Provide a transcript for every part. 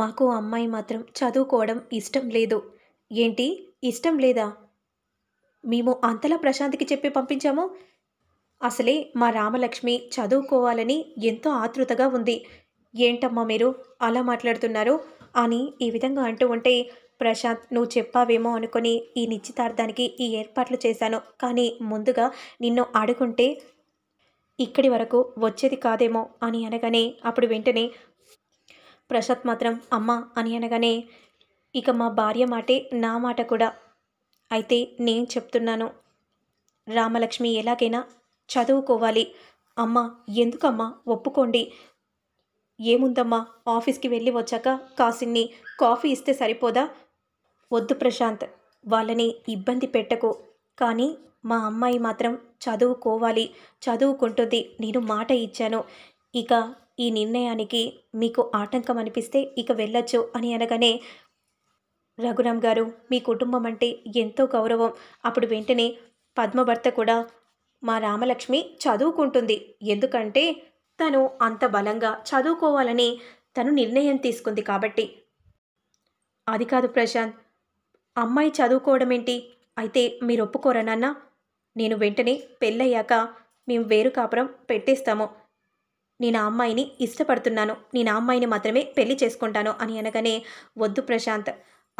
మాకు అమ్మాయి మాత్రం చదువుకోవడం ఇష్టం లేదు ఏంటి ఇష్టం లేదా మేము అంతలా ప్రశాంత్కి చెప్పి పంపించాము అసలే మా రామలక్ష్మి చదువుకోవాలని ఎంతో ఆతృతగా ఉంది ఏంటమ్మా మీరు అలా మాట్లాడుతున్నారు అని ఈ విధంగా అంటూ ఉంటే ప్రశాంత్ నువ్వు చెప్పావేమో అనుకుని ఈ నిశ్చితార్థానికి ఈ ఏర్పాట్లు చేశాను కానీ ముందుగా నిన్ను అడుగుంటే ఇక్కడి వరకు వచ్చేది కాదేమో అని అనగానే అప్పుడు వెంటనే ప్రసాద్ మాత్రం అమ్మ అని అనగానే ఇక మా భార్య మాటే నా మాట కూడా అయితే నేను చెప్తున్నాను రామలక్ష్మి ఎలాగైనా చదువుకోవాలి అమ్మ ఎందుకమ్మా ఒప్పుకోండి ఏముందమ్మా ఆఫీస్కి వెళ్ళి వచ్చాక కాసిన్ని కాఫీ ఇస్తే సరిపోదా వద్దు ప్రశాంత్ వాళ్ళని ఇబ్బంది పెట్టకు కానీ మా అమ్మాయి మాత్రం చదువుకోవాలి చదువుకుంటుంది నేను మాట ఇచ్చాను ఇక ఈ నిర్ణయానికి మీకు ఆటంకం అనిపిస్తే ఇక వెళ్ళొచ్చు అని అనగానే రఘురామ్ గారు మీ కుటుంబం అంటే ఎంతో గౌరవం అప్పుడు వెంటనే పద్మభర్త కూడా మా రామలక్ష్మి చదువుకుంటుంది ఎందుకంటే తను అంత బలంగా చదువుకోవాలని తను నిర్ణయం తీసుకుంది కాబట్టి అది కాదు ప్రశాంత్ అమ్మాయి చదువుకోవడం ఏంటి అయితే మీరు ఒప్పుకోరనన్నా నేను వెంటనే పెళ్ళయ్యాక మేము వేరు కాపురం పెట్టేస్తాము నేను ఆ అమ్మాయిని ఇష్టపడుతున్నాను నేను ఆ అమ్మాయిని మాత్రమే పెళ్లి చేసుకుంటాను అని అనగానే వద్దు ప్రశాంత్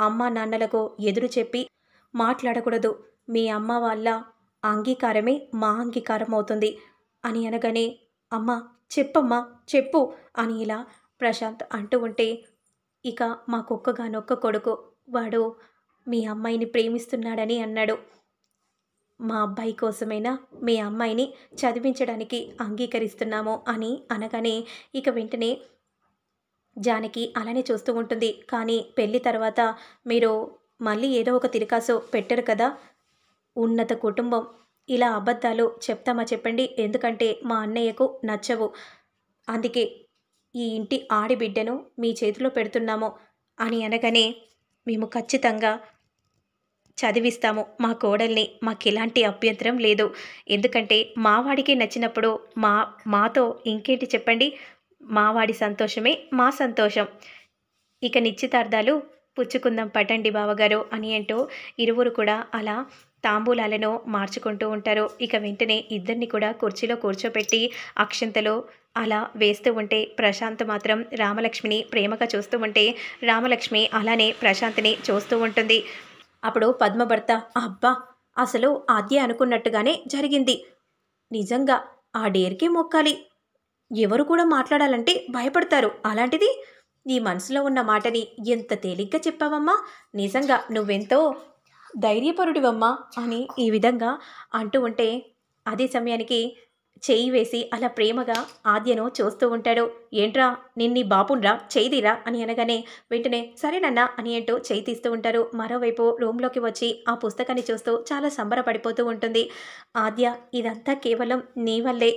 అమ్మ నాన్నలకు ఎదురు చెప్పి మాట్లాడకూడదు మీ అమ్మ వాళ్ళ అంగీకారమే మా అంగీకారం అవుతుంది అని అనగానే అమ్మ చెప్పమ్మా చెప్పు అని ఇలా ప్రశాంత్ అంటూ ఉంటే ఇక మా కుక్కగానొక్క కొడుకు వాడు మీ అమ్మాయిని ప్రేమిస్తున్నాడని అన్నాడు మా అబ్బాయి కోసమైనా మీ అమ్మాయిని చదివించడానికి అంగీకరిస్తున్నాము అని అనగానే ఇక వెంటనే జానకి అలానే చూస్తూ ఉంటుంది కానీ పెళ్ళి తర్వాత మీరు మళ్ళీ ఏదో ఒక తిరకాసు పెట్టరు కదా ఉన్నత కుటుంబం ఇలా అబద్ధాలు చెప్తామా చెప్పండి ఎందుకంటే మా అన్నయ్యకు నచ్చవు అందుకే ఈ ఇంటి ఆడిబిడ్డను మీ చేతిలో పెడుతున్నాము అని అనగానే మేము ఖచ్చితంగా చదివిస్తాము మా కోడల్ని మాకు ఎలాంటి అభ్యంతరం లేదు ఎందుకంటే మావాడికి నచ్చినప్పుడు మా మాతో ఇంకేంటి చెప్పండి మావాడి సంతోషమే మా సంతోషం ఇక నిశ్చితార్థాలు పుచ్చుకుందాం పటండి బావగారు అని అంటూ ఇరువురు కూడా అలా తాంబూలాలను మార్చుకుంటూ ఉంటారు ఇక వెంటనే ఇద్దరిని కూడా కుర్చీలో కూర్చోపెట్టి అక్షంతలో అలా వేస్తూ ఉంటే ప్రశాంత్ మాత్రం రామలక్ష్మిని ప్రేమగా చూస్తూ ఉంటే రామలక్ష్మి అలానే ప్రశాంత్ని చూస్తూ ఉంటుంది అప్పుడు పద్మభర్త అబ్బా అసలు ఆద్య అనుకున్నట్టుగానే జరిగింది నిజంగా ఆ డేర్కే మొక్కాలి ఎవరు కూడా మాట్లాడాలంటే భయపడతారు అలాంటిది నీ మనసులో ఉన్న మాటని ఎంత తేలిగ్గా చెప్పావమ్మా నిజంగా నువ్వెంతో ధైర్యపరుడివమ్మా అని ఈ విధంగా అంటూ ఉంటే అదే సమయానికి చేయి వేసి అలా ప్రేమగా ఆద్యను చూస్తూ ఉంటాడు ఏంట్రా నిన్ని బాపుండ్రా చేయిదిరా అని అనగానే వెంటనే సరేనన్నా అని ఏంటో చేయి తీస్తూ ఉంటారు మరోవైపు రూమ్లోకి వచ్చి ఆ పుస్తకాన్ని చూస్తూ చాలా సంబరపడిపోతూ ఉంటుంది ఆద్య ఇదంతా కేవలం నీ వల్లే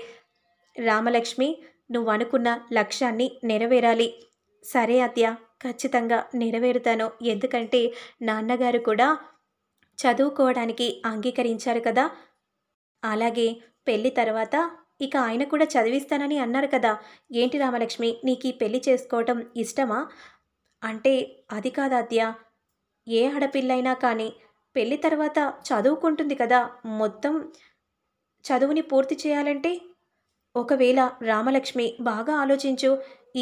రామలక్ష్మి నువ్వు అనుకున్న లక్ష్యాన్ని నెరవేరాలి సరే ఆద్య ఖచ్చితంగా నెరవేరుతాను ఎందుకంటే నాన్నగారు కూడా చదువుకోవడానికి అంగీకరించారు కదా అలాగే పెళ్ళి తర్వాత ఇక ఆయన కూడా చదివిస్తానని అన్నారు కదా ఏంటి రామలక్ష్మి నీకు ఈ పెళ్లి చేసుకోవటం ఇష్టమా అంటే అది కాదాద్య ఏ ఆడపిల్లైనా కానీ పెళ్లి తర్వాత చదువుకుంటుంది కదా మొత్తం చదువుని పూర్తి చేయాలంటే ఒకవేళ రామలక్ష్మి బాగా ఆలోచించు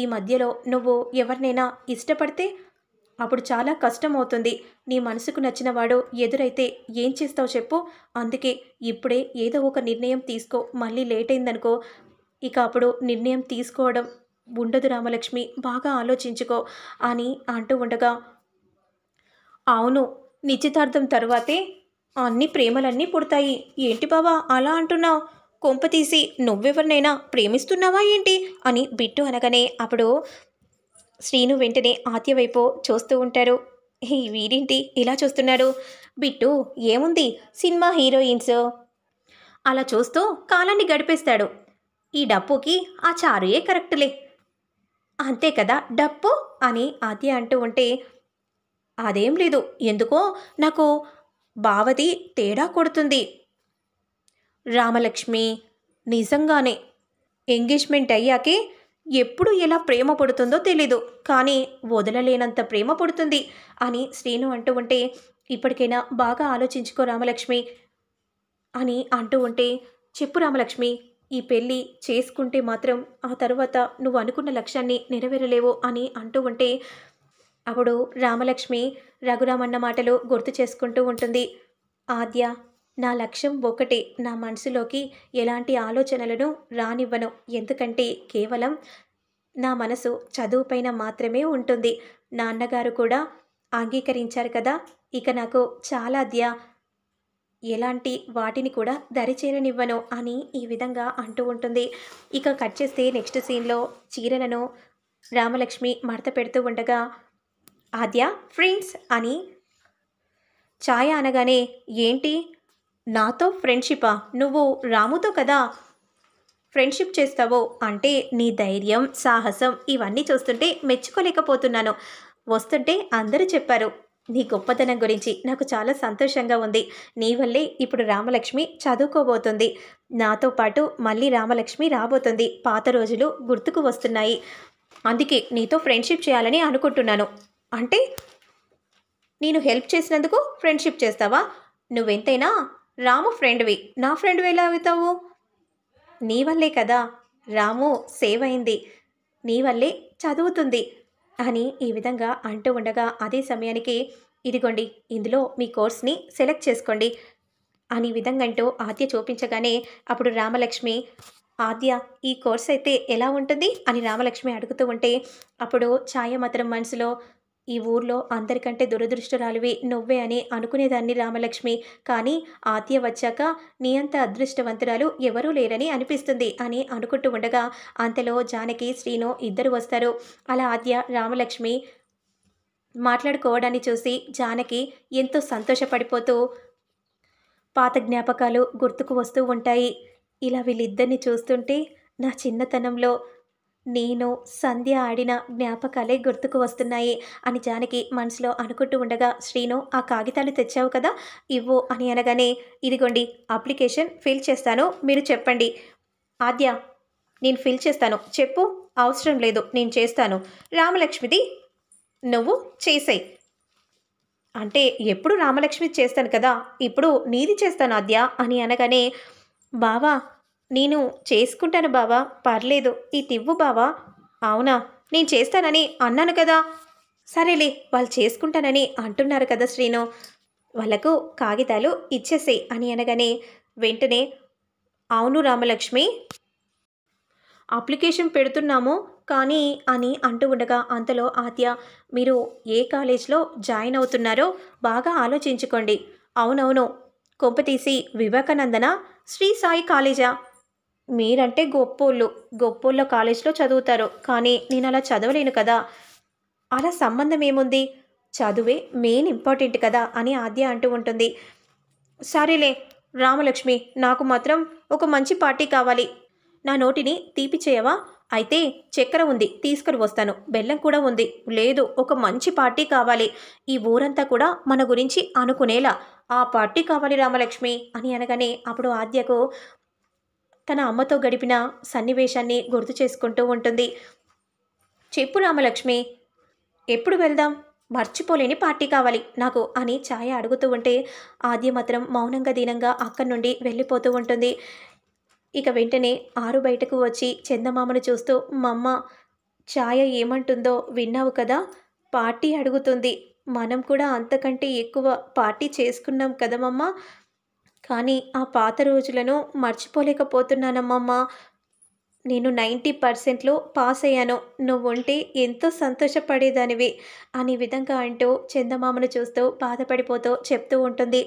ఈ మధ్యలో నువ్వు ఎవరినైనా ఇష్టపడితే అప్పుడు చాలా కష్టమవుతుంది నీ మనసుకు నచ్చినవాడు ఎదురైతే ఏం చేస్తావు చెప్పు అందుకే ఇప్పుడే ఏదో ఒక నిర్ణయం తీసుకో మళ్ళీ లేట్ అయిందనుకో ఇక అప్పుడు నిర్ణయం తీసుకోవడం ఉండదు రామలక్ష్మి బాగా ఆలోచించుకో అని అంటూ ఉండగా అవును నిశ్చితార్థం తర్వాతే అన్ని ప్రేమలన్నీ పుడతాయి ఏంటి బావా అలా అంటున్నావు కొంప తీసి నువ్వెవరినైనా ప్రేమిస్తున్నావా ఏంటి అని బిట్టు అనగానే అప్పుడు శ్రీను వెంటనే ఆత్య వైపు చూస్తూ ఉంటారు హే వీడింటి ఇలా చూస్తున్నాడు బిట్టు ఏముంది సినిమా హీరోయిన్స్ అలా చూస్తూ కాలాన్ని గడిపేస్తాడు ఈ డప్పుకి ఆ చారుయే కరెక్ట్లే అంతే కదా డప్పు అని ఆత్య అంటూ ఉంటే అదేం లేదు ఎందుకో నాకు భావతి తేడా కొడుతుంది రామలక్ష్మి నిజంగానే ఎంగేజ్మెంట్ అయ్యాకే ఎప్పుడు ఎలా ప్రేమ పడుతుందో తెలీదు కానీ వదలలేనంత ప్రేమ పడుతుంది అని శ్రీను అంటూ ఉంటే ఇప్పటికైనా బాగా ఆలోచించుకో రామలక్ష్మి అని అంటూ ఉంటే చెప్పు రామలక్ష్మి ఈ పెళ్ళి చేసుకుంటే మాత్రం ఆ తర్వాత నువ్వు అనుకున్న లక్ష్యాన్ని నెరవేరలేవు అని అంటూ ఉంటే అప్పుడు రామలక్ష్మి రఘురామన్న మాటలు గుర్తు చేసుకుంటూ ఉంటుంది ఆద్య నా లక్ష్యం ఒకటే నా మనసులోకి ఎలాంటి ఆలోచనలను రానివ్వను ఎందుకంటే కేవలం నా మనసు చదువుపైన మాత్రమే ఉంటుంది నాన్నగారు కూడా అంగీకరించారు కదా ఇక నాకు చాలా ద్య ఎలాంటి వాటిని కూడా దరిచేరనివ్వను అని ఈ విధంగా అంటూ ఉంటుంది ఇక కట్ చేస్తే నెక్స్ట్ సీన్లో చీరలను రామలక్ష్మి మడత పెడుతూ ఉండగా ఆద్య ఫ్రెండ్స్ అని ఛాయ అనగానే ఏంటి నాతో ఫ్రెండ్షిపా నువ్వు రాముతో కదా ఫ్రెండ్షిప్ చేస్తావో అంటే నీ ధైర్యం సాహసం ఇవన్నీ చూస్తుంటే మెచ్చుకోలేకపోతున్నాను వస్తుంటే అందరూ చెప్పారు నీ గొప్పతనం గురించి నాకు చాలా సంతోషంగా ఉంది నీ వల్లే ఇప్పుడు రామలక్ష్మి చదువుకోబోతుంది నాతో పాటు మళ్ళీ రామలక్ష్మి రాబోతుంది పాత రోజులు గుర్తుకు వస్తున్నాయి అందుకే నీతో ఫ్రెండ్షిప్ చేయాలని అనుకుంటున్నాను అంటే నేను హెల్ప్ చేసినందుకు ఫ్రెండ్షిప్ చేస్తావా నువ్వెంతైనా రాము ఫ్రెండ్వి నా ఫ్రెండ్వి ఎలా అవుతావు నీ వల్లే కదా రాము సేవ్ అయింది నీ వల్లే చదువుతుంది అని ఈ విధంగా అంటూ ఉండగా అదే సమయానికి ఇదిగోండి ఇందులో మీ కోర్స్ని సెలెక్ట్ చేసుకోండి అని విధంగా అంటూ ఆద్య చూపించగానే అప్పుడు రామలక్ష్మి ఆద్య ఈ కోర్స్ అయితే ఎలా ఉంటుంది అని రామలక్ష్మి అడుగుతూ ఉంటే అప్పుడు ఛాయ మాత్రం మనసులో ఈ ఊర్లో అందరికంటే దురదృష్టరాలివి నువ్వే అని అనుకునేదాన్ని రామలక్ష్మి కానీ ఆత్య వచ్చాక నీ అంత అదృష్టవంతురాలు ఎవరూ లేరని అనిపిస్తుంది అని అనుకుంటూ ఉండగా అంతలో జానకి శ్రీను ఇద్దరు వస్తారు అలా ఆద్య రామలక్ష్మి మాట్లాడుకోవడాన్ని చూసి జానకి ఎంతో సంతోషపడిపోతూ పాత జ్ఞాపకాలు గుర్తుకు వస్తూ ఉంటాయి ఇలా వీళ్ళిద్దరిని చూస్తుంటే నా చిన్నతనంలో నేను సంధ్య ఆడిన జ్ఞాపకాలే గుర్తుకు వస్తున్నాయి అని జానకి మనసులో అనుకుంటూ ఉండగా శ్రీను ఆ కాగితాలు తెచ్చావు కదా ఇవ్వు అని అనగానే ఇదిగోండి అప్లికేషన్ ఫిల్ చేస్తాను మీరు చెప్పండి ఆద్య నేను ఫిల్ చేస్తాను చెప్పు అవసరం లేదు నేను చేస్తాను రామలక్ష్మిది నువ్వు చేసాయి అంటే ఎప్పుడు రామలక్ష్మి చేస్తాను కదా ఇప్పుడు నీది చేస్తాను ఆద్య అని అనగానే బావా నేను చేసుకుంటాను బావా పర్లేదు ఇది తివ్వు బావా అవునా నేను చేస్తానని అన్నాను కదా సరేలే వాళ్ళు చేసుకుంటానని అంటున్నారు కదా శ్రీను వాళ్ళకు కాగితాలు ఇచ్చేసే అని అనగానే వెంటనే అవును రామలక్ష్మి అప్లికేషన్ పెడుతున్నాము కానీ అని అంటూ ఉండగా అంతలో ఆత్య మీరు ఏ కాలేజ్లో జాయిన్ అవుతున్నారో బాగా ఆలోచించుకోండి అవునవును కొంపతీసి వివేకానందన శ్రీ సాయి కాలేజా మీరంటే గొప్పోళ్ళు గొప్పోళ్ళ కాలేజ్లో చదువుతారు కానీ నేను అలా చదవలేను కదా అలా సంబంధం ఏముంది చదువే మెయిన్ ఇంపార్టెంట్ కదా అని ఆద్య అంటూ ఉంటుంది సరేలే రామలక్ష్మి నాకు మాత్రం ఒక మంచి పార్టీ కావాలి నా నోటిని తీపి చేయవా అయితే చక్కెర ఉంది తీసుకుని వస్తాను బెల్లం కూడా ఉంది లేదు ఒక మంచి పార్టీ కావాలి ఈ ఊరంతా కూడా మన గురించి అనుకునేలా ఆ పార్టీ కావాలి రామలక్ష్మి అని అనగానే అప్పుడు ఆద్యకు తన అమ్మతో గడిపిన సన్నివేశాన్ని గుర్తు చేసుకుంటూ ఉంటుంది చెప్పు రామలక్ష్మి ఎప్పుడు వెళ్దాం మర్చిపోలేని పార్టీ కావాలి నాకు అని ఛాయ అడుగుతూ ఉంటే ఆద్య మాత్రం మౌనంగా దీనంగా అక్కడి నుండి వెళ్ళిపోతూ ఉంటుంది ఇక వెంటనే ఆరు బయటకు వచ్చి చందమామను చూస్తూ మమ్మ ఛాయ ఏమంటుందో విన్నావు కదా పార్టీ అడుగుతుంది మనం కూడా అంతకంటే ఎక్కువ పార్టీ చేసుకున్నాం కదా మమ్మ కానీ ఆ పాత రోజులను మర్చిపోలేకపోతున్నానమ్మమ్మ నేను నైంటీ పర్సెంట్లో పాస్ అయ్యాను నువ్వు ఉంటే ఎంతో సంతోషపడేదానివి అనే విధంగా అంటూ చందమామను చూస్తూ బాధపడిపోతూ చెప్తూ ఉంటుంది